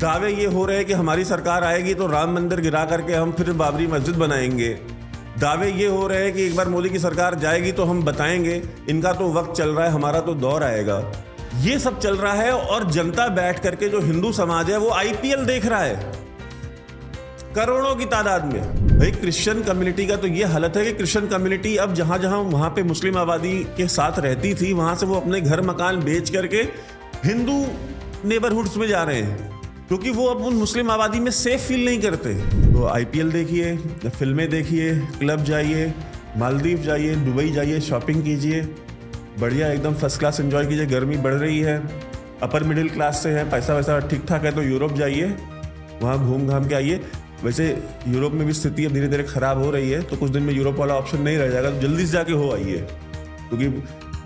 दावे ये हो रहे हैं कि हमारी सरकार आएगी तो राम मंदिर गिरा करके हम फिर बाबरी मस्जिद बनाएंगे दावे ये हो रहे हैं कि एक बार मोदी की सरकार जाएगी तो हम बताएंगे इनका तो वक्त चल रहा है हमारा तो दौर आएगा ये सब चल रहा है और जनता बैठ करके जो हिंदू समाज है वो आईपीएल देख रहा है करोड़ों की तादाद में भाई क्रिश्चियन कम्युनिटी का तो ये हालत है कि क्रिश्चियन कम्युनिटी अब जहाँ जहाँ वहाँ पे मुस्लिम आबादी के साथ रहती थी वहाँ से वो अपने घर मकान बेच करके हिंदू नेबरहुड्स में जा रहे हैं क्योंकि वो अब उन मुस्लिम आबादी में सेफ फील नहीं करते तो आईपीएल देखिए फिल्में देखिए क्लब जाइए मालदीव जाइए दुबई जाइए शॉपिंग कीजिए बढ़िया एकदम फर्स्ट क्लास इन्जॉय कीजिए गर्मी बढ़ रही है अपर मिडिल क्लास से है पैसा वैसा ठीक ठाक है तो यूरोप जाइए वहाँ घूम घाम के आइए वैसे यूरोप में भी स्थिति अब धीरे धीरे ख़राब हो रही है तो कुछ दिन में यूरोप वाला ऑप्शन नहीं रह जाएगा तो जल्दी से जाके हो आइए क्योंकि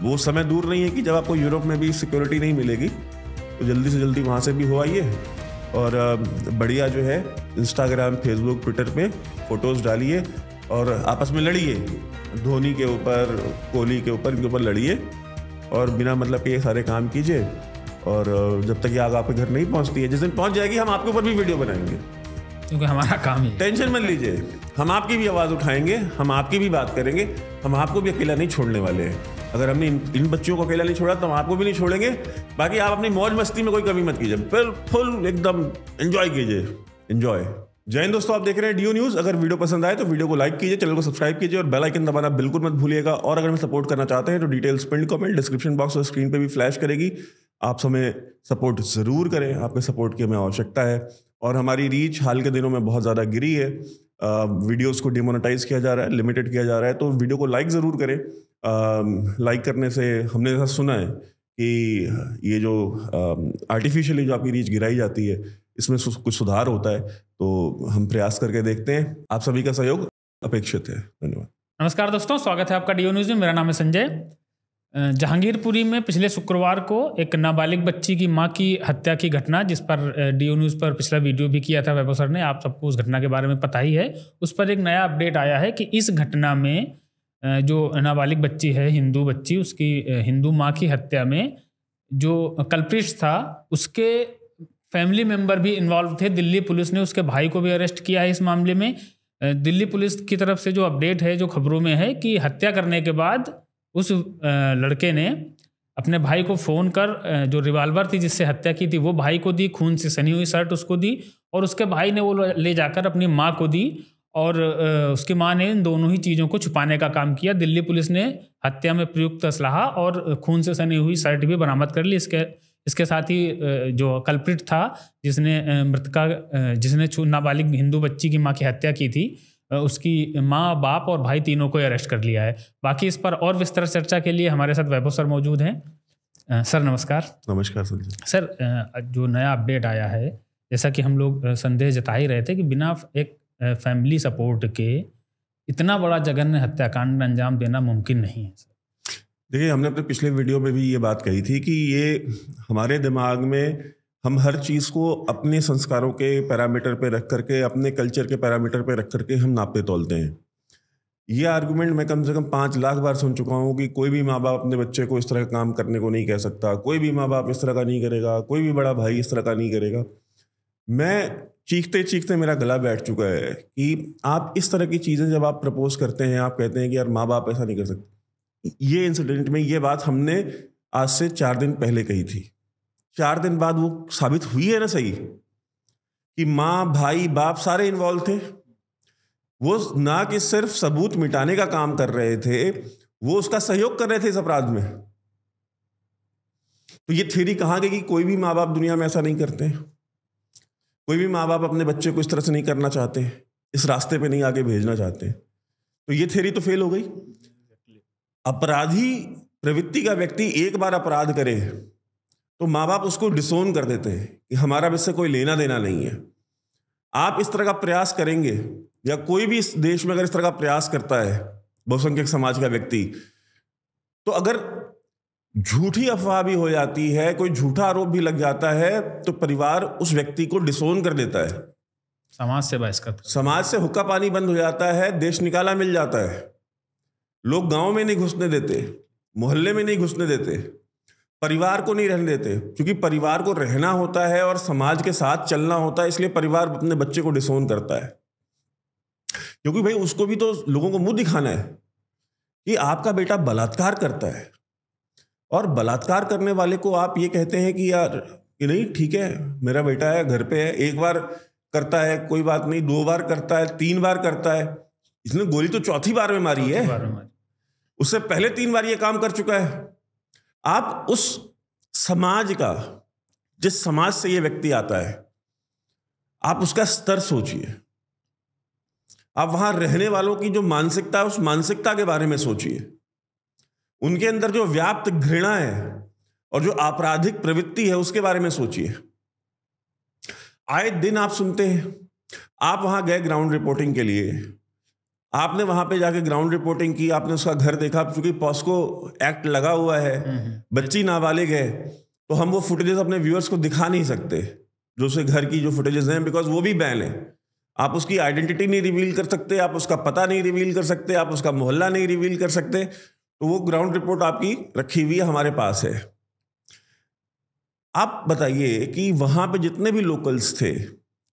वो समय दूर नहीं है कि जब आपको यूरोप में भी सिक्योरिटी नहीं मिलेगी तो जल्दी से जल्दी वहाँ से भी हो आइए और बढ़िया जो है इंस्टाग्राम फेसबुक ट्विटर पे फोटोज़ डालिए और आपस में लड़िए धोनी के ऊपर कोहली के ऊपर इनके ऊपर लड़िए और बिना मतलब के ये सारे काम कीजिए और जब तक ये आग आपके घर नहीं पहुंचती है जिस दिन पहुंच जाएगी हम आपके ऊपर भी वीडियो बनाएंगे क्योंकि हमारा काम ही टेंशन मत लीजिए हम आपकी भी आवाज़ उठाएंगे हम आपकी भी बात करेंगे हम आपको भी अकेला नहीं छोड़ने वाले हैं अगर हमने इन, इन बच्चों को अकेला नहीं छोड़ा तो हम आपको भी नहीं छोड़ेंगे बाकी आप अपनी मौज मस्ती में कोई कमी मत कीजिए फुल एकदम इन्जॉय कीजिए इन्जॉय जय हिंद दोस्तों आप देख रहे हैं डीयू न्यूज़ अगर वीडियो पसंद आए तो वीडियो को लाइक कीजिए चैनल को सब्सक्राइब कीजिए और बेल आइकन दबाना बिल्कुल मत भूलिएगा और अगर हमें सपोर्ट करना चाहते हैं तो details pinned comment description box और स्क्रीन पर भी फ्लैश करेगी आप हमें सपोर्ट ज़रूर करें आपके सपोर्ट की हमें आवश्यकता है और हमारी रीच हाल के दिनों में बहुत ज़्यादा गिरी है वीडियोस को डिमोनेटाइज किया जा रहा है लिमिटेड किया जा रहा है तो वीडियो को लाइक ज़रूर करें लाइक करने से हमने ऐसा सुना है कि ये जो आर्टिफिशियली जो आपकी रीच गिराई जाती है इसमें कुछ सुधार होता है तो हम प्रयास करके देखते हैं आप सभी का सहयोग अपेक्षित है धन्यवाद नमस्कार दोस्तों स्वागत है आपका डीओ न्यूज़ में मेरा नाम है संजय जहांगीरपुरी में पिछले शुक्रवार को एक नाबालिग बच्ची की मां की हत्या की घटना जिस पर डीओ न्यूज़ पर पिछला वीडियो भी किया था वैभव सर ने आप सबको उस घटना के बारे में पता ही है उस पर एक नया अपडेट आया है कि इस घटना में जो नाबालिग बच्ची है हिंदू बच्ची उसकी हिंदू माँ की हत्या में जो कल्प्रिट था उसके फैमिली मेम्बर भी इन्वॉल्व थे दिल्ली पुलिस ने उसके भाई को भी अरेस्ट किया है इस मामले में दिल्ली पुलिस की तरफ से जो अपडेट है जो खबरों में है कि हत्या करने के बाद उस लड़के ने अपने भाई को फ़ोन कर जो रिवाल्वर थी जिससे हत्या की थी वो भाई को दी खून से सनी हुई शर्ट उसको दी और उसके भाई ने वो ले जाकर अपनी माँ को दी और उसकी माँ ने इन दोनों ही चीज़ों को छुपाने का काम किया दिल्ली पुलिस ने हत्या में प्रयुक्त असलाहा और खून से सनी हुई शर्ट भी बरामद कर ली इसके इसके साथ ही जो कल्प्रिट था जिसने मृतका जिसने नाबालिग हिंदू बच्ची की माँ की हत्या की थी उसकी माँ बाप और भाई तीनों को अरेस्ट कर लिया है बाकी इस पर और विस्तार चर्चा के लिए हमारे साथ वैभव सर मौजूद हैं सर नमस्कार नमस्कार सर सर जो नया अपडेट आया है जैसा कि हम लोग संदेह जता ही रहे थे कि बिना एक फैमिली सपोर्ट के इतना बड़ा जघन्य हत्याकांड में अंजाम देना मुमकिन नहीं है देखिए हमने अपने पिछले वीडियो में भी ये बात कही थी कि ये हमारे दिमाग में हम हर चीज़ को अपने संस्कारों के पैरामीटर पे रख करके अपने कल्चर के पैरामीटर पे रख करके हम नापे तोलते हैं ये आर्गुमेंट मैं कम से कम पाँच लाख बार सुन चुका हूँ कि कोई भी माँ बाप अपने बच्चे को इस तरह का काम करने को नहीं कह सकता कोई भी माँ बाप इस तरह का नहीं करेगा कोई भी बड़ा भाई इस तरह का नहीं करेगा मैं चीखते चीखते मेरा गला बैठ चुका है कि आप इस तरह की चीज़ें जब आप प्रपोज करते हैं आप कहते हैं कि यार माँ बाप ऐसा नहीं कर सकते ये इंसिडेंट में ये बात हमने आज से चार दिन पहले कही थी चार दिन बाद वो साबित हुई है ना सही कि माँ भाई बाप सारे इन्वॉल्व थे वो ना कि सिर्फ सबूत मिटाने का काम कर रहे थे वो उसका सहयोग कर रहे थे इस अपराध में तो ये थ्योरी कहाँ गई कि कोई भी माँ बाप दुनिया में ऐसा नहीं करते कोई भी माँ बाप अपने बच्चे को इस तरह से नहीं करना चाहते इस रास्ते पे नहीं आगे भेजना चाहते तो ये थ्योरी तो फेल हो गई अपराधी प्रवृत्ति का व्यक्ति एक बार अपराध करे तो माँ बाप उसको डिसोन कर देते हैं कि हमारा इससे कोई लेना देना नहीं है आप इस तरह का प्रयास करेंगे या कोई भी इस देश में अगर इस तरह का प्रयास करता है बहुसंख्यक समाज का व्यक्ति तो अगर झूठी अफवाह भी हो जाती है कोई झूठा आरोप भी लग जाता है तो परिवार उस व्यक्ति को डिसोन कर देता है समाज से बहिष्कार समाज से हुक्का पानी बंद हो जाता है देश निकाला मिल जाता है लोग गांव में नहीं घुसने देते मोहल्ले में नहीं घुसने देते परिवार को नहीं रहने देते क्योंकि परिवार को रहना होता है और समाज के साथ चलना होता है इसलिए परिवार अपने बच्चे को डिसोन करता है क्योंकि भाई उसको भी तो लोगों को मुंह दिखाना है कि आपका बेटा बलात्कार करता है और बलात्कार करने वाले को आप ये कहते हैं कि यार कि नहीं ठीक है मेरा बेटा है घर पे है एक बार करता है कोई बात नहीं दो बार करता है तीन बार करता है इसने गोली तो चौथी बार में मारी है उससे पहले तीन बार ये काम कर चुका है आप उस समाज का जिस समाज से ये व्यक्ति आता है आप उसका स्तर सोचिए आप वहां रहने वालों की जो मानसिकता है उस मानसिकता के बारे में सोचिए उनके अंदर जो व्याप्त घृणा है और जो आपराधिक प्रवृत्ति है उसके बारे में सोचिए आए दिन आप सुनते हैं आप वहां गए ग्राउंड रिपोर्टिंग के लिए आपने वहां पे जाके ग्राउंड रिपोर्टिंग की आपने उसका घर देखा क्योंकि पॉस्को एक्ट लगा हुआ है हम्म, हम्म। बच्ची नाबालिग है तो हम वो फुटेजेस अपने व्यूअर्स को दिखा नहीं सकते जो उसके घर की जो फुटेजेस हैं बिकॉज वो भी बैन है आप उसकी आइडेंटिटी नहीं रिवील कर सकते आप उसका पता नहीं रिवील कर सकते आप उसका मोहल्ला नहीं रिवील कर सकते तो वो ग्राउंड रिपोर्ट आपकी रखी हुई हमारे पास है आप बताइए कि वहां पे जितने भी लोकल्स थे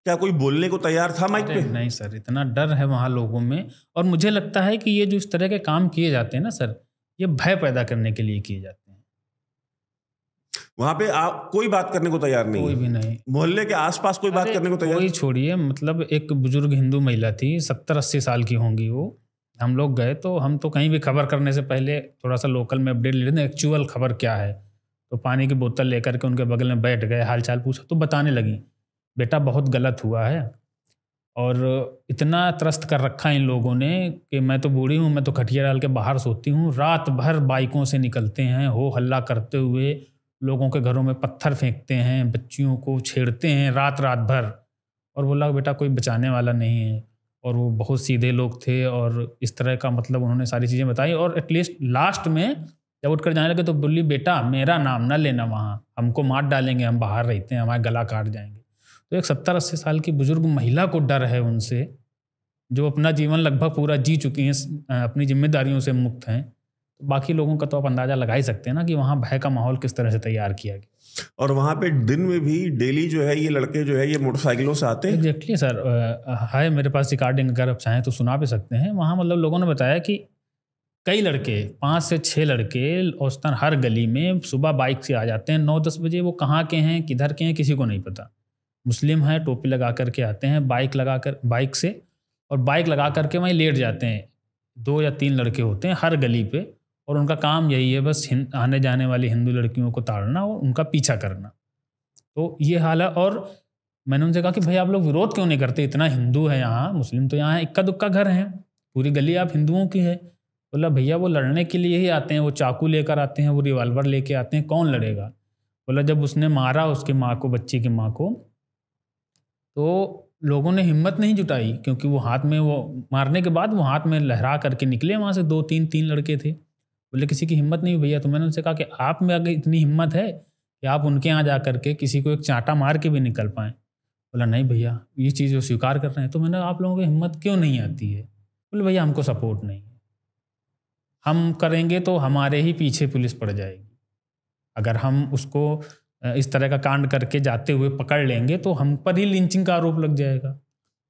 क्या कोई बोलने को तैयार था माइक पे नहीं सर इतना डर है वहाँ लोगों में और मुझे लगता है कि ये जो इस तरह के काम किए जाते हैं ना सर ये भय पैदा करने के लिए किए जाते हैं वहाँ पे आप कोई बात करने को तैयार नहीं कोई भी नहीं मोहल्ले के आसपास कोई बात करने को तैयार कोई छोड़िए मतलब एक बुजुर्ग हिंदू महिला थी सत्तर अस्सी साल की होंगी वो हम लोग गए तो हम तो कहीं भी खबर करने से पहले थोड़ा सा लोकल में अपडेट ले लेते एक्चुअल खबर क्या है तो पानी की बोतल लेकर के उनके बगल में बैठ गए हाल चाल पूछा तो बताने लगी बेटा बहुत गलत हुआ है और इतना त्रस्त कर रखा है इन लोगों ने कि मैं तो बूढ़ी हूँ मैं तो खटिया डाल के बाहर सोती हूँ रात भर बाइकों से निकलते हैं हो हल्ला करते हुए लोगों के घरों में पत्थर फेंकते हैं बच्चियों को छेड़ते हैं रात रात भर और बोला बेटा कोई बचाने वाला नहीं है और वो बहुत सीधे लोग थे और इस तरह का मतलब उन्होंने सारी चीज़ें बताई और एटलीस्ट लास्ट में जब उठकर जाने लगे तो बोली बेटा मेरा नाम ना लेना वहाँ हमको मार डालेंगे हम बाहर रहते हैं हमारे गला काट जाएंगे तो एक सत्तर अस्सी साल की बुजुर्ग महिला को डर है उनसे जो अपना जीवन लगभग पूरा जी चुकी हैं अपनी जिम्मेदारियों से मुक्त हैं तो बाकी लोगों का तो आप अंदाज़ा लगा ही सकते हैं ना कि वहाँ भय का माहौल किस तरह से तैयार किया गया और वहाँ पे दिन में भी डेली जो है ये लड़के जो है ये मोटरसाइकिलों से आते हैं एग्जैक्टली सर है मेरे पास रिकॉर्डिंग अगर आप चाहें तो सुना भी सकते हैं वहाँ मतलब लोगों ने बताया कि कई लड़के पाँच से छः लड़के औसतन हर गली में सुबह बाइक से आ जाते हैं नौ दस बजे वो कहाँ के हैं किधर के हैं किसी को नहीं पता मुस्लिम हैं टोपी लगा करके आते हैं बाइक लगा कर बाइक से और बाइक लगा करके वहीं लेट जाते हैं दो या तीन लड़के होते हैं हर गली पे और उनका काम यही है बस आने जाने वाली हिंदू लड़कियों को ताड़ना और उनका पीछा करना तो ये हाल है और मैंने उनसे कहा कि भाई आप लोग विरोध क्यों नहीं करते इतना हिंदू है यहाँ मुस्लिम तो यहाँ इक्का दुक्का घर है पूरी गली आप हिंदुओं की है बोला भैया वो लड़ने के लिए ही आते हैं वो चाकू लेकर आते हैं वो रिवाल्वर लेके आते हैं कौन लड़ेगा बोला जब उसने मारा उसके माँ को बच्ची की माँ को तो लोगों ने हिम्मत नहीं जुटाई क्योंकि वो हाथ में वो मारने के बाद वो हाथ में लहरा करके निकले वहाँ से दो तीन तीन लड़के थे बोले किसी की हिम्मत नहीं भैया तो मैंने उनसे कहा कि आप में अगर इतनी हिम्मत है कि आप उनके यहाँ जा करके किसी को एक चांटा मार के भी निकल पाएँ बोला नहीं भैया ये चीज़ वो स्वीकार कर रहे हैं तो मैंने आप लोगों की हिम्मत क्यों नहीं आती है बोले भैया हमको सपोर्ट नहीं है हम करेंगे तो हमारे ही पीछे पुलिस पड़ जाएगी अगर हम उसको इस तरह का कांड करके जाते हुए पकड़ लेंगे तो हम पर ही लिंचिंग का आरोप लग जाएगा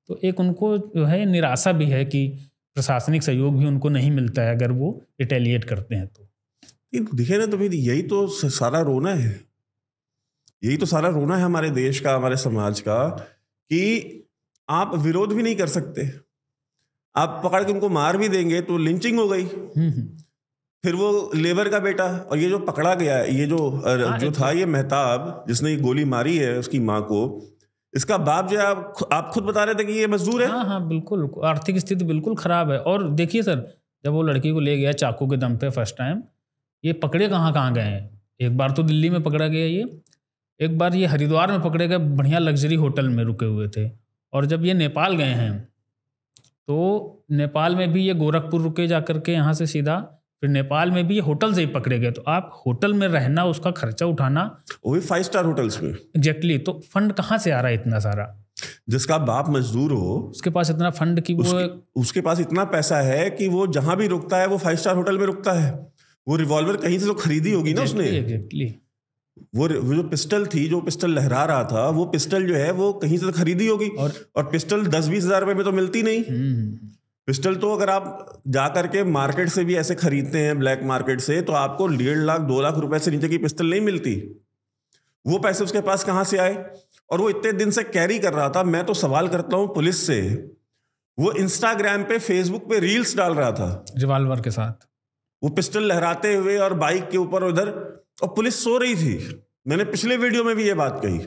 तो एक उनको जो है निराशा भी है कि प्रशासनिक सहयोग भी उनको नहीं मिलता है अगर वो रिटेलिएट करते हैं तो दिखे ना तो फिर यही तो सारा रोना है यही तो सारा रोना है हमारे देश का हमारे समाज का कि आप विरोध भी नहीं कर सकते आप पकड़ के उनको मार भी देंगे तो लिंचिंग हो गई हम्म, हम्म। फिर वो लेबर का बेटा और ये जो पकड़ा गया ये जो आ, हाँ, जो था ये मेहताब जिसने ये गोली मारी है उसकी माँ को इसका बाप जो है आप आप खुद बता रहे थे कि ये मजदूर है हाँ हाँ बिल्कुल आर्थिक स्थिति बिल्कुल खराब है और देखिए सर जब वो लड़की को ले गया चाकू के दम पे फर्स्ट टाइम ये पकड़े कहाँ कहाँ गए हैं एक बार तो दिल्ली में पकड़ा गया ये एक बार ये हरिद्वार में पकड़े गए बढ़िया लग्जरी होटल में रुके हुए थे और जब ये नेपाल गए हैं तो नेपाल में भी ये गोरखपुर रुके जा कर के यहाँ से सीधा फिर नेपाल में भी होटल से ही पकड़े गए तो आप होटल में रहना उसका खर्चा उठाना वो भी फाइव स्टार होटल्स में एग्जैक्टली तो फंड कहाँ से आ रहा है इतना सारा जिसका बाप मजदूर हो उसके पास इतना फंड की वो उसके, उसके पास इतना पैसा है कि वो जहां भी रुकता है वो फाइव स्टार होटल में रुकता है वो रिवॉल्वर कहीं से तो खरीदी होगी ना उसने एग्जैक्टली वो जो पिस्टल थी जो पिस्टल लहरा रहा था वो पिस्टल जो है वो कहीं से तो खरीदी होगी और, और पिस्टल दस बीस हजार रुपए में तो मिलती नहीं हम्म, हम्म, हम्म। पिस्टल तो अगर आप जा करके मार्केट से भी ऐसे खरीदते हैं ब्लैक मार्केट से तो आपको डेढ़ लाख दो लाख रुपए से नीचे की पिस्टल नहीं मिलती वो पैसे उसके पास कहाँ से आए और वो इतने दिन से कैरी कर रहा था मैं तो सवाल करता हूँ पुलिस से वो इंस्टाग्राम पे फेसबुक पे रील्स डाल रहा था रिवाल्वर के साथ वो पिस्टल लहराते हुए और बाइक के ऊपर उधर और पुलिस सो रही थी मैंने पिछले वीडियो में भी ये बात कही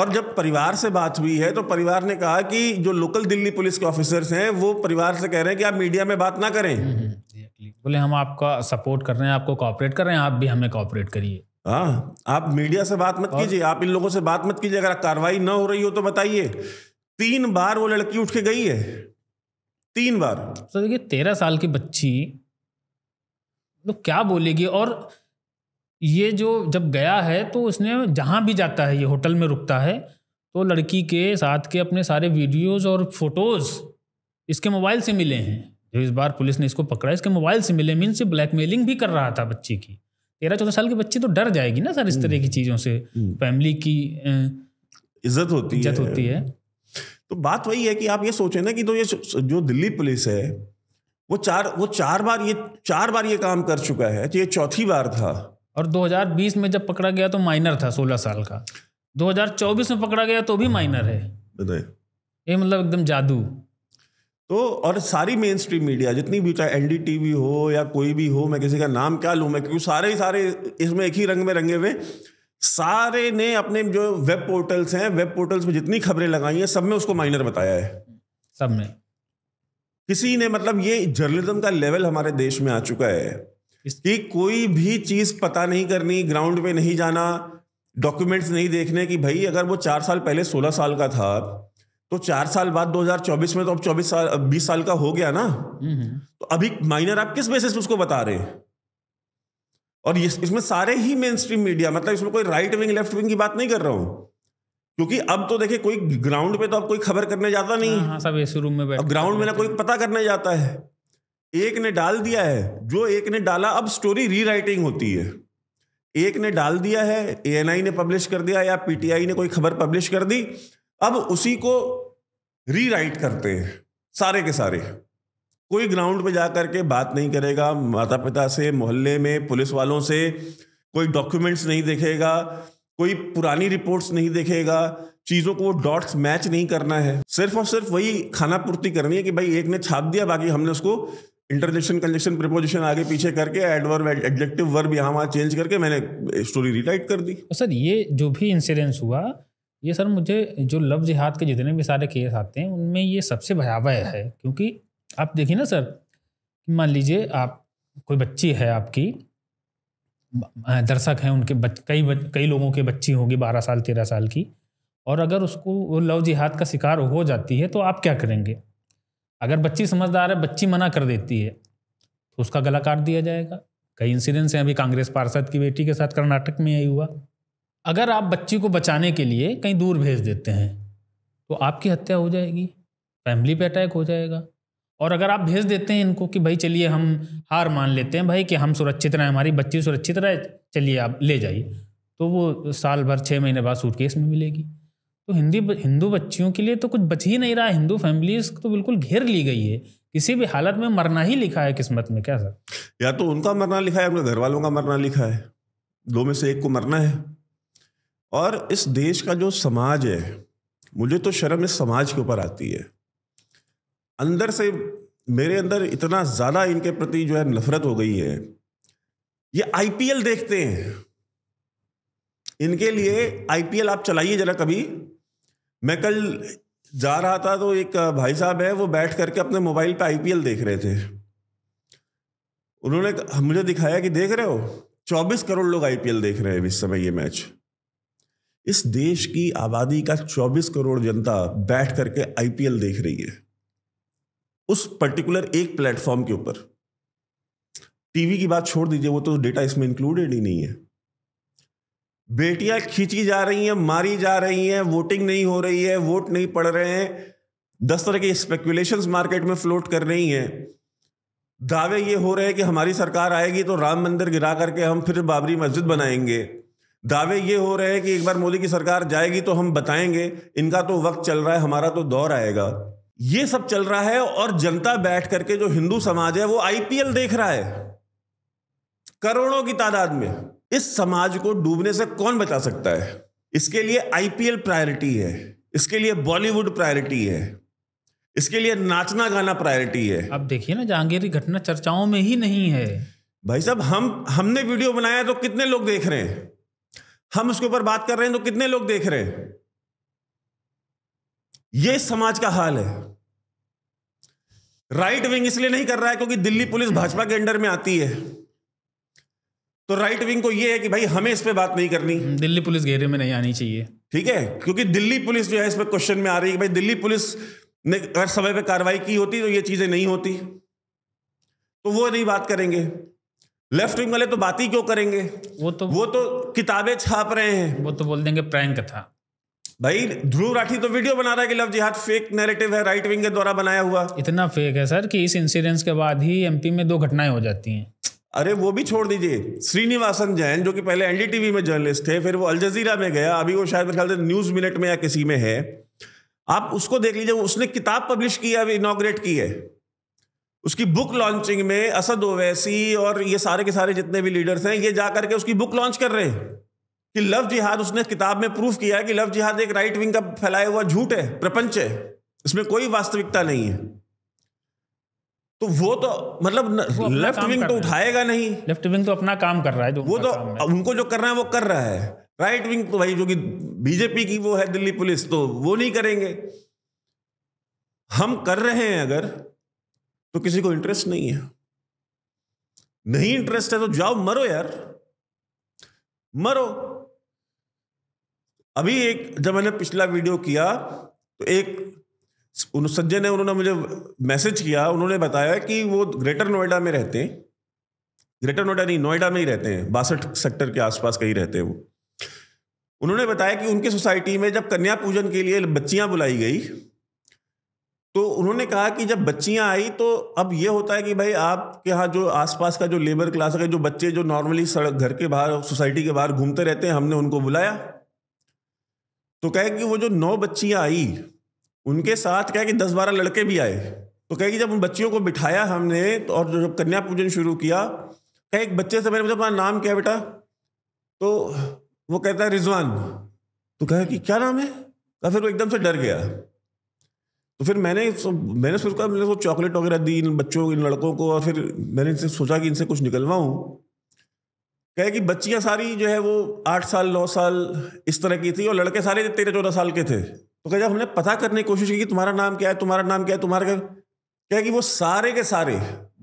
और जब परिवार से बात हुई है तो परिवार ने कहा कि जो लोकल दिल्ली पुलिस के ऑफिसर्स हैं वो परिवार से कह रहे हैं कि आप मीडिया में बात ना करें हम्म, हम्म, बोले हम आपका सपोर्ट कर रहे हैं आपको कॉपरेट कर रहे हैं आप भी हमें कॉपरेट करिए हाँ आप मीडिया से बात मत कीजिए आप इन लोगों से बात मत कीजिए अगर कार्रवाई ना हो रही हो तो बताइए तीन बार वो लड़की उठ के गई है तीन बार सर तो देखिए तेरह साल की बच्ची तो क्या बोलेगी और ये जो जब गया है तो उसने जहाँ भी जाता है ये होटल में रुकता है तो लड़की के साथ के अपने सारे वीडियोज़ और फोटोज़ इसके मोबाइल से मिले हैं जो इस बार पुलिस ने इसको पकड़ा इसके मोबाइल से मिले मीन से ब्लैकमेलिंग भी कर रहा था बच्ची की तेरह चौदह साल की बच्ची तो डर जाएगी ना सर इस तरह की हम्म, चीज़ों से हम्म। फैमिली की इज्जत होती इज्जत होती है तो बात वही है कि आप ये सोचें ना कि तो ये जो दिल्ली पुलिस है वो चार वो चार बार ये चार बार ये काम कर चुका है तो ये चौथी बार था और 2020 में जब पकड़ा गया तो माइनर था 16 साल का 2024 में पकड़ा गया तो भी माइनर है ये मतलब एकदम जादू तो और सारी मेन स्ट्रीम मीडिया जितनी भी चाहे एन टीवी हो या कोई भी हो मैं किसी का नाम क्या लूँ मैं क्योंकि सारे ही सारे इसमें एक ही रंग में रंगे हुए सारे ने अपने जो वेब पोर्टल्स हैं वेब पोर्टल्स में जितनी खबरें लगाई हैं सब में उसको माइनर बताया है सब में किसी ने मतलब ये जर्नलिज्म का लेवल हमारे देश में आ चुका है कि कोई भी चीज पता नहीं करनी ग्राउंड पे नहीं जाना डॉक्यूमेंट्स नहीं देखने कि भाई अगर वो चार साल पहले सोलह साल का था तो चार साल बाद 2024 में तो अब 24 साल बीस साल का हो गया ना हम्म, हम्म। तो अभी माइनर आप किस बेसिस उसको बता रहे हैं और ये इसमें सारे ही मेन स्ट्रीम मीडिया मतलब इसमें कोई राइट विंग लेफ्ट विंग की बात नहीं कर रहा हूं क्योंकि अब तो देखे कोई ग्राउंड पे तो अब कोई खबर करने जाता नहीं हाँ, हाँ सब रूम में बैठ ग्राउंड में ना कोई पता करने जाता है एक ने डाल दिया है जो एक ने डाला अब स्टोरी रीराइटिंग होती है एक ने डाल दिया है ए ने पब्लिश कर दिया या पीटीआई ने कोई खबर पब्लिश कर दी अब उसी को रीराइट करते हैं सारे के सारे कोई ग्राउंड पे जा करके बात नहीं करेगा माता पिता से मोहल्ले में पुलिस वालों से कोई डॉक्यूमेंट्स नहीं देखेगा कोई पुरानी रिपोर्ट्स नहीं देखेगा चीज़ों को डॉट्स मैच नहीं करना है सिर्फ और सिर्फ वही खाना पूर्ति करनी है कि भाई एक ने छाप दिया बाकी हमने उसको इंटरजेक्शन कंजेक्शन प्रिपोजिशन आगे पीछे करके एडवर्ब एडजेक्टिव वर्ब यहाँ वहाँ चेंज करके मैंने स्टोरी रिटाइट कर दी तो सर ये जो भी इंसिडेंस हुआ ये सर मुझे जो लव जिहाद के जितने भी सारे केस आते हैं उनमें ये सबसे भयावह है क्योंकि आप देखिए ना सर मान लीजिए आप कोई बच्ची है आपकी दर्शक हैं उनके बच कई बच, कई लोगों के बच्ची होगी बारह साल तेरह साल की और अगर उसको वो लव जिहाद का शिकार हो जाती है तो आप क्या करेंगे अगर बच्ची समझदार है बच्ची मना कर देती है तो उसका गला काट दिया जाएगा कई इंसिडेंस हैं अभी कांग्रेस पार्षद की बेटी के साथ कर्नाटक में यही हुआ अगर आप बच्ची को बचाने के लिए कहीं दूर भेज देते हैं तो आपकी हत्या हो जाएगी फैमिली पे अटैक हो जाएगा और अगर आप भेज देते हैं इनको कि भाई चलिए हम हार मान लेते हैं भाई कि हम सुरक्षित रहें हमारी बच्ची सुरक्षित रहे चलिए आप ले जाइए तो वो साल भर छः महीने बाद सूटकेस में मिलेगी तो हिंदी हिंदू बच्चियों के लिए तो कुछ बच ही नहीं रहा हिंदू फैमिलीज तो बिल्कुल घेर ली गई है किसी भी हालत में मरना ही लिखा है किस्मत में क्या सर या तो उनका मरना लिखा है अपने घर वालों का मरना लिखा है दो में से एक को मरना है और इस देश का जो समाज है मुझे तो शर्म इस समाज के ऊपर आती है अंदर से मेरे अंदर इतना ज़्यादा इनके प्रति जो है नफरत हो गई है ये आईपीएल देखते हैं इनके लिए आईपीएल आप चलाइए जरा कभी मैं कल जा रहा था तो एक भाई साहब है वो बैठ करके अपने मोबाइल पे आईपीएल देख रहे थे उन्होंने मुझे दिखाया कि देख रहे हो 24 करोड़ लोग आईपीएल देख रहे हैं इस समय ये मैच इस देश की आबादी का 24 करोड़ जनता बैठ करके आईपीएल देख रही है उस पर्टिकुलर एक प्लेटफॉर्म के ऊपर टीवी की बात छोड़ दीजिए वो तो डेटा इसमें इंक्लूडेड ही नहीं है बेटियां खींची जा रही हैं मारी जा रही हैं वोटिंग नहीं हो रही है वोट नहीं पड़ रहे हैं दस तरह की स्पेकुलेशन मार्केट में फ्लोट कर रही हैं दावे ये हो रहे हैं कि हमारी सरकार आएगी तो राम मंदिर गिरा करके हम फिर बाबरी मस्जिद बनाएंगे दावे ये हो रहे हैं कि एक बार मोदी की सरकार जाएगी तो हम बताएंगे इनका तो वक्त चल रहा है हमारा तो दौर आएगा ये सब चल रहा है और जनता बैठ करके जो हिंदू समाज है वो आईपीएल देख रहा है करोड़ों की तादाद में इस समाज को डूबने से कौन बचा सकता है इसके लिए आईपीएल प्रायोरिटी है इसके लिए बॉलीवुड प्रायोरिटी है इसके लिए नाचना गाना प्रायोरिटी है अब देखिए ना जहांगीर घटना चर्चाओं में ही नहीं है भाई साहब हम हमने वीडियो बनाया तो कितने लोग देख रहे हैं हम उसके ऊपर बात कर रहे हैं तो कितने लोग देख रहे हैं ये समाज का हाल है राइट विंग इसलिए नहीं कर रहा है क्योंकि दिल्ली पुलिस भाजपा के अंडर में आती है तो राइट विंग को ये है कि भाई हमें इस पे बात नहीं करनी दिल्ली पुलिस घेरे में नहीं आनी चाहिए ठीक है क्योंकि दिल्ली पुलिस जो है इस पर क्वेश्चन में आ रही है भाई दिल्ली पुलिस ने अगर समय पर कार्रवाई की होती तो ये चीजें नहीं होती तो वो नहीं बात करेंगे लेफ्ट विंग वाले तो बात ही क्यों करेंगे वो तो वो तो किताबें छाप रहे हैं वो तो बोल देंगे प्रैंक था भाई ध्रुव राठी तो वीडियो बना रहा है कि लव जिहाद फेक नैरेटिव है राइट विंग के द्वारा बनाया हुआ इतना फेक है सर कि इस इंसिडेंस के बाद ही एमपी में दो घटनाएं हो जाती हैं अरे वो भी छोड़ दीजिए श्रीनिवासन जैन जो कि पहले एनडीटीवी में जर्नलिस्ट थे फिर वो अल जजीरा में गया अभी वो शायद ख्याल न्यूज मिनट में या किसी में है आप उसको देख लीजिए उसने किताब पब्लिश की है अभी इनाग्रेट की है उसकी बुक लॉन्चिंग में असद ओवैसी और ये सारे के सारे जितने भी लीडर्स हैं ये जा करके उसकी बुक लॉन्च कर रहे हैं कि लव जिहाद उसने किताब में प्रूफ किया है कि लव जिहाद एक राइट विंग का फैलाया हुआ झूठ है प्रपंच है इसमें कोई वास्तविकता नहीं है तो वो तो मतलब लेफ्ट विंग तो उठाएगा नहीं लेफ्ट विंग तो अपना काम कर रहा है जो वो तो उनको जो करना है वो कर रहा है राइट विंग तो भाई जो कि बीजेपी की वो है दिल्ली पुलिस तो वो नहीं करेंगे हम कर रहे हैं अगर तो किसी को इंटरेस्ट नहीं है नहीं इंटरेस्ट है तो जाओ मरो यार मरो अभी एक जब मैंने पिछला वीडियो किया तो एक सज्जन ने उन्होंने मुझे मैसेज किया उन्होंने बताया कि वो ग्रेटर नोएडा में रहते हैं ग्रेटर नोएडा नहीं नोएडा में ही रहते हैं बासठ सेक्टर के आसपास कहीं रहते हैं वो उन्होंने बताया कि उनकी सोसाइटी में जब कन्या पूजन के लिए बच्चियां बुलाई गई तो उन्होंने कहा कि जब बच्चियां आई तो अब ये होता है कि भाई आपके यहाँ जो आसपास का जो लेबर क्लास का जो बच्चे जो नॉर्मली सड़क घर के बाहर सोसाइटी के बाहर घूमते रहते हैं हमने उनको बुलाया तो कहे कि वो जो नौ बच्चियां आई उनके साथ क्या कि दस बारह लड़के भी आए तो कहे कि जब उन बच्चियों को बिठाया हमने तो और जब कन्या पूजन शुरू किया कहे एक बच्चे से मैंने पूछा अपना नाम क्या बेटा तो वो कहता है रिजवान तो कहा कि क्या नाम है कहा फिर वो एकदम से डर गया तो फिर मैंने मैंने सोच कहा मैंने चॉकलेट वगैरह दी इन बच्चों इन लड़कों को और फिर मैंने इनसे सोचा कि इनसे कुछ निकलवाऊँ कहे कि बच्चियाँ सारी जो है वो आठ साल नौ साल इस तरह की थी और लड़के सारे तेरह चौदह साल के थे तो जब हमने पता करने की कोशिश की कि तुम्हारा नाम क्या है तुम्हारा नाम क्या है तुम्हारा क्या क्या कि वो सारे के सारे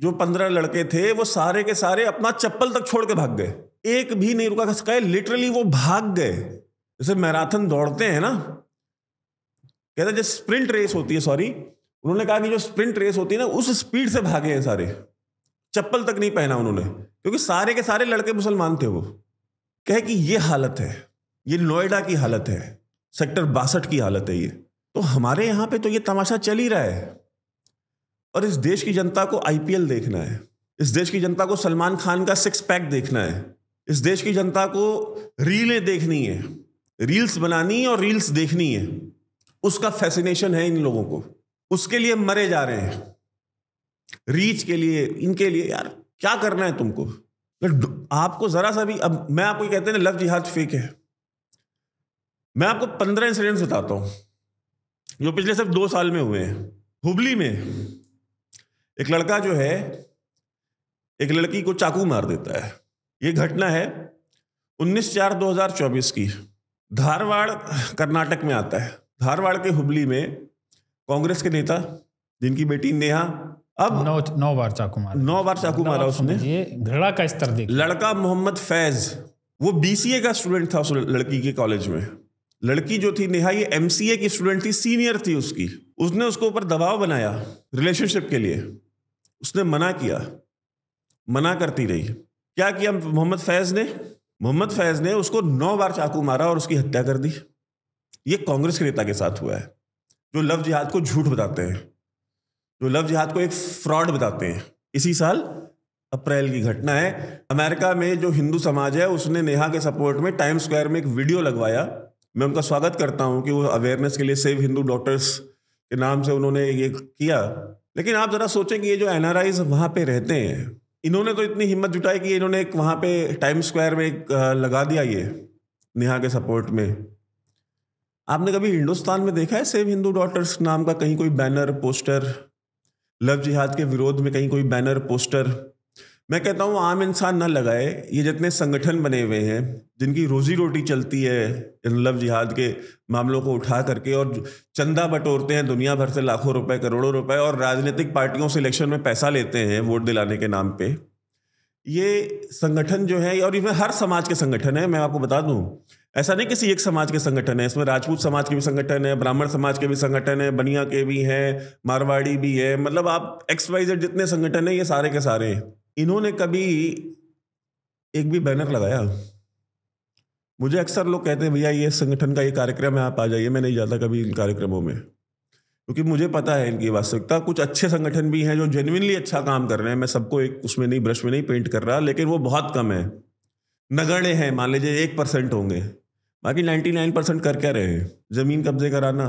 जो पंद्रह लड़के थे वो सारे के सारे अपना चप्पल तक छोड़ के भाग गए एक भी नहीं रुका कहे लिटरली वो भाग गए जैसे मैराथन दौड़ते हैं ना कहते जो स्प्रिंट रेस होती है सॉरी उन्होंने कहा कि जो स्प्रिंट रेस होती है ना उस स्पीड से भागे हैं सारे चप्पल तक नहीं पहना उन्होंने क्योंकि सारे के सारे लड़के मुसलमान थे वो कहे कि ये हालत है ये नोएडा की हालत है सेक्टर बासठ की हालत है ये तो हमारे यहाँ पे तो ये तमाशा चल ही रहा है और इस देश की जनता को आईपीएल देखना है इस देश की जनता को सलमान खान का सिक्स पैक देखना है इस देश की जनता को रीलें देखनी है रील्स बनानी और रील्स देखनी है उसका फैसिनेशन है इन लोगों को उसके लिए मरे जा रहे हैं रीच के लिए इनके लिए यार क्या करना है तुमको आपको जरा सा भी अब मैं आपको कहते हैं ना लव जिहाद फेक है मैं आपको पंद्रह इंसिडेंट्स बताता हूँ जो पिछले सिर्फ दो साल में हुए हैं हुबली में एक लड़का जो है एक लड़की को चाकू मार देता है ये घटना है 19 चार 2024 की धारवाड़ कर्नाटक में आता है धारवाड़ के हुबली में कांग्रेस के नेता जिनकी बेटी नेहा अब नौ नौ बार चाकू मारा नौ बार चाकू मारा उसने ये घृणा का स्तर देखा लड़का मोहम्मद फैज वो बीसीए का स्टूडेंट था उस लड़की के कॉलेज में लड़की जो थी नेहा ये एम की स्टूडेंट थी सीनियर थी उसकी उसने उसको ऊपर दबाव बनाया रिलेशनशिप के लिए उसने मना किया मना करती रही क्या किया मोहम्मद फैज़ ने मोहम्मद फैज़ ने उसको नौ बार चाकू मारा और उसकी हत्या कर दी ये कांग्रेस के नेता के साथ हुआ है जो लव जिहाद को झूठ बताते हैं जो लव जिहाद को एक फ्रॉड बताते हैं इसी साल अप्रैल की घटना है अमेरिका में जो हिंदू समाज है उसने नेहा के सपोर्ट में टाइम स्क्वायर में एक वीडियो लगवाया मैं उनका स्वागत करता हूँ कि वो अवेयरनेस के लिए सेव हिंदू डॉटर्स के नाम से उन्होंने ये किया लेकिन आप ज़रा सोचें कि ये जो एन आर वहाँ पे रहते हैं इन्होंने तो इतनी हिम्मत जुटाई कि इन्होंने एक वहाँ पे टाइम स्क्वायर में एक लगा दिया ये नेहा के सपोर्ट में आपने कभी हिंदुस्तान में देखा है सेव हिंदू डॉटर्स नाम का कहीं कोई बैनर पोस्टर लव जिहाद के विरोध में कहीं कोई बैनर पोस्टर मैं कहता हूँ आम इंसान ना लगाए ये जितने संगठन बने हुए हैं जिनकी रोजी रोटी चलती है इन लव जिहाद के मामलों को उठा करके और चंदा बटोरते हैं दुनिया भर से लाखों रुपए करोड़ों रुपए और राजनीतिक पार्टियों से इलेक्शन में पैसा लेते हैं वोट दिलाने के नाम पे ये संगठन जो है और इसमें हर समाज के संगठन है मैं आपको बता दूं ऐसा नहीं किसी एक समाज के संगठन है इसमें राजपूत समाज के भी संगठन है ब्राह्मण समाज के भी संगठन है बनिया के भी हैं मारवाड़ी भी है मतलब आप एक्स वाई जेड जितने संगठन हैं ये सारे के सारे हैं इन्होंने कभी एक भी बैनर लगाया मुझे अक्सर लोग कहते हैं भैया ये संगठन का ये कार्यक्रम है आप आ जाइए मैं नहीं जाता कभी इन कार्यक्रमों में क्योंकि मुझे पता है इनकी वास्तविकता कुछ अच्छे संगठन भी हैं जो जेनविनली अच्छा काम कर रहे हैं मैं सबको एक उसमें नहीं ब्रश में नहीं पेंट कर रहा लेकिन वो बहुत कम है नगण्य हैं मान लीजिए एक परसेंट होंगे बाकी नाइन्टी नाइन परसेंट कर क्या रहे ज़मीन कब्जे कराना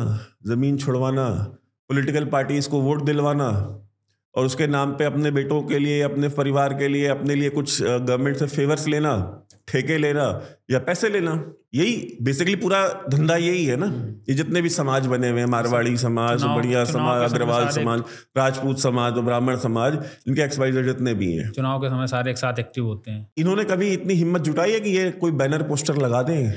ज़मीन छुड़वाना पॉलिटिकल पार्टीज़ को वोट दिलवाना और उसके नाम पे अपने बेटों के लिए अपने परिवार के लिए अपने लिए कुछ गवर्नमेंट से फेवर्स लेना ठेके लेना या पैसे लेना यही बेसिकली पूरा धंधा यही है ना हम्म। ये जितने भी समाज बने हुए हैं मारवाड़ी समाज बढ़िया समाज अग्रवाल समाज राजपूत समाज ब्राह्मण समाज इनके एक्सपाइजर जितने भी हैं चुनाव के समय सारे एक साथ एक्टिव होते हैं इन्होंने कभी इतनी हिम्मत जुटाई है कि ये कोई बैनर पोस्टर लगा दें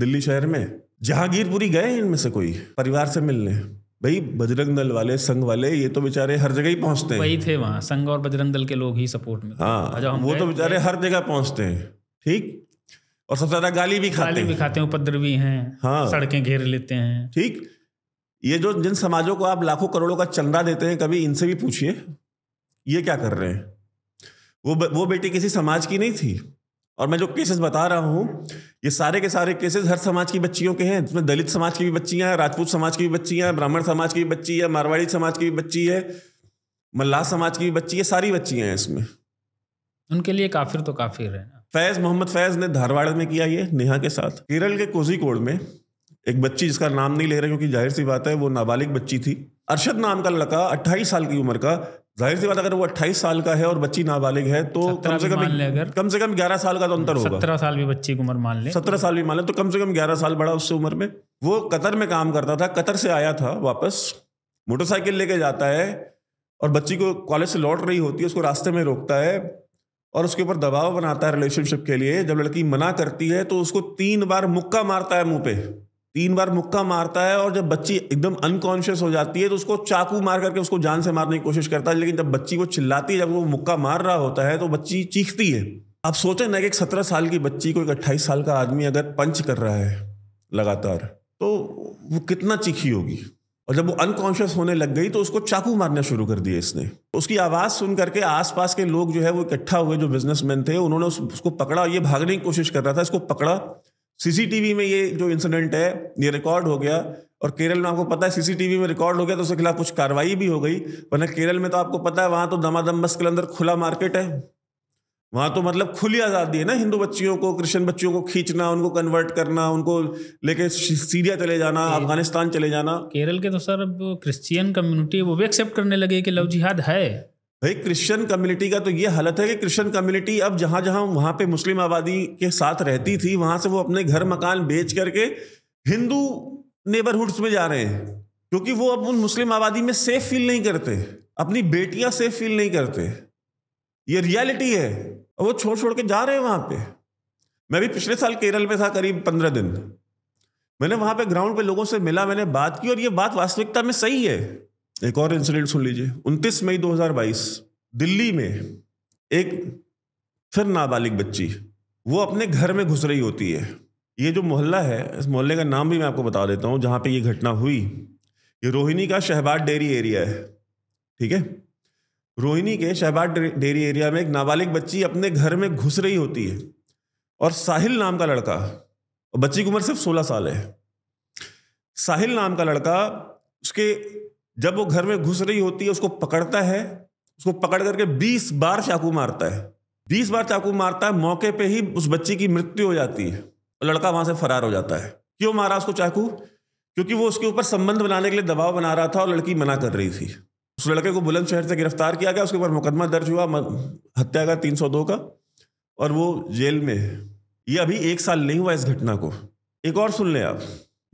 दिल्ली शहर में जहांगीरपुरी गए इनमें से कोई परिवार से मिलने भाई बजरंग दल वाले संघ वाले ये तो बेचारे हर जगह ही पहुंचते हैं वही थे वहां संघ और बजरंग दल के लोग ही सपोर्ट में हाँ वो तो बेचारे हर जगह पहुंचते हैं ठीक और सबसे ज्यादा गाली भी खाते गाली भी खाते हैं उपद्रवी हैं हाँ सड़कें घेर लेते हैं ठीक ये जो जिन समाजों को आप लाखों करोड़ों का चंदा देते हैं कभी इनसे भी पूछिए ये क्या कर रहे हैं वो वो बेटी किसी समाज की नहीं थी और मैं जो केसेस बता रहा हूँ ये सारे के सारे केसेस हर समाज की बच्चियों के हैं जिसमें दलित समाज की भी बच्चियाँ हैं राजपूत समाज की भी बच्चियाँ हैं ब्राह्मण समाज की भी बच्ची है मारवाड़ी समाज की भी बच्ची है मल्लाह समाज की भी बच्ची है सारी बच्चियाँ हैं इसमें उनके लिए काफिर तो काफिर है फैज़ मोहम्मद फैज़ ने धारवाड़ में किया ये नेहा के साथ केरल के कोजिकोड में एक बच्ची जिसका नाम नहीं ले रहे क्योंकि जाहिर सी बात है वो नाबालिग बच्ची थी अरशद नाम का लड़का 28 साल की उम्र का जाहिर सी बात अगर वो अट्ठाईस साल का है और बच्ची नाबालिग है तो कम से कम अगर कम से कम ग्यारह साल का तो अंतर होगा सत्रह साल भी बच्ची की उम्र मान ले सत्रह साल भी मान ले तो कम से कम ग्यारह साल बड़ा उससे उम्र में वो कतर में काम करता था कतर से आया था वापस मोटरसाइकिल लेके जाता है और बच्ची को कॉलेज से लौट रही होती है उसको रास्ते में रोकता है और उसके ऊपर दबाव बनाता है रिलेशनशिप के लिए जब लड़की मना करती है तो उसको तीन बार मुक्का मारता है मुंह पे तीन बार मुक्का मारता है और जब बच्ची एकदम अनकॉन्शियस हो जाती है तो उसको चाकू मार करके उसको जान से मारने की कोशिश करता है लेकिन जब बच्ची वो चिल्लाती है जब वो मुक्का मार रहा होता है तो बच्ची चीखती है आप सोचें ना कि एक सत्रह साल की बच्ची को एक अट्ठाईस साल का आदमी अगर पंच कर रहा है लगातार तो वो कितना चीखी होगी और जब वो अनकॉन्शियस होने लग गई तो उसको चाकू मारना शुरू कर दिया इसने उसकी आवाज़ सुन करके आसपास के लोग जो है वो इकट्ठा हुए जो बिजनेसमैन थे उन्होंने उस, उसको पकड़ा ये भागने की कोशिश कर रहा था इसको पकड़ा सीसीटीवी में ये जो इंसिडेंट है ये रिकॉर्ड हो गया और केरल में आपको पता है सीसीटीवी में रिकॉर्ड हो गया तो उसके खिलाफ कुछ कार्रवाई भी हो गई वरना केरल में तो आपको पता है वहां तो दमादम बस के अंदर खुला मार्केट है वहां तो मतलब खुली आज़ादी है ना हिंदू बच्चियों को क्रिश्चियन बच्चियों को खींचना उनको कन्वर्ट करना उनको लेके सीरिया चले जाना अफगानिस्तान चले जाना केरल के तो सर अब क्रिश्चियन कम्युनिटी वो भी एक्सेप्ट करने लगे कि लव जिहाद है भाई क्रिश्चियन कम्युनिटी का तो ये हालत है कि क्रिश्चियन कम्युनिटी अब जहां जहां वहां पे मुस्लिम आबादी के साथ रहती थी वहां से वो अपने घर मकान बेच करके हिंदू नेबरहुड्स में जा रहे हैं क्योंकि वो अब उन मुस्लिम आबादी में सेफ फील नहीं करते अपनी बेटियां सेफ फील नहीं करते ये रियलिटी है और वो छोड़ छोड़ के जा रहे हैं वहां पे मैं भी पिछले साल केरल में था करीब पंद्रह दिन मैंने वहां पे ग्राउंड पे लोगों से मिला मैंने बात की और ये बात वास्तविकता में सही है एक और इंसिडेंट सुन लीजिए 29 मई 2022 दिल्ली में एक फिर नाबालिग बच्ची वो अपने घर में घुस रही होती है ये जो मोहल्ला है इस मोहल्ले का नाम भी मैं आपको बता देता हूँ जहाँ पे ये घटना हुई ये रोहिणी का शहबाद डेयरी एरिया है ठीक है रोहिणी के शहबाद डेयरी एरिया में एक नाबालिग बच्ची अपने घर में घुस रही होती है और साहिल नाम का लड़का और बच्ची की उम्र सिर्फ सोलह साल है साहिल नाम का लड़का उसके जब वो घर में घुस रही होती है उसको पकड़ता है उसको पकड़ करके बीस बार चाकू मारता है बीस बार चाकू मारता है मौके पे ही उस बच्ची की मृत्यु हो जाती है और लड़का वहां से फरार हो जाता है क्यों मारा उसको चाकू क्योंकि वो उसके ऊपर संबंध बनाने के लिए दबाव बना रहा था और लड़की मना कर रही थी उस लड़के को बुलंदशहर से गिरफ्तार किया गया उसके ऊपर मुकदमा दर्ज हुआ हत्या का तीन का और वो जेल में है ये अभी एक साल नहीं हुआ इस घटना को एक और सुन लें आप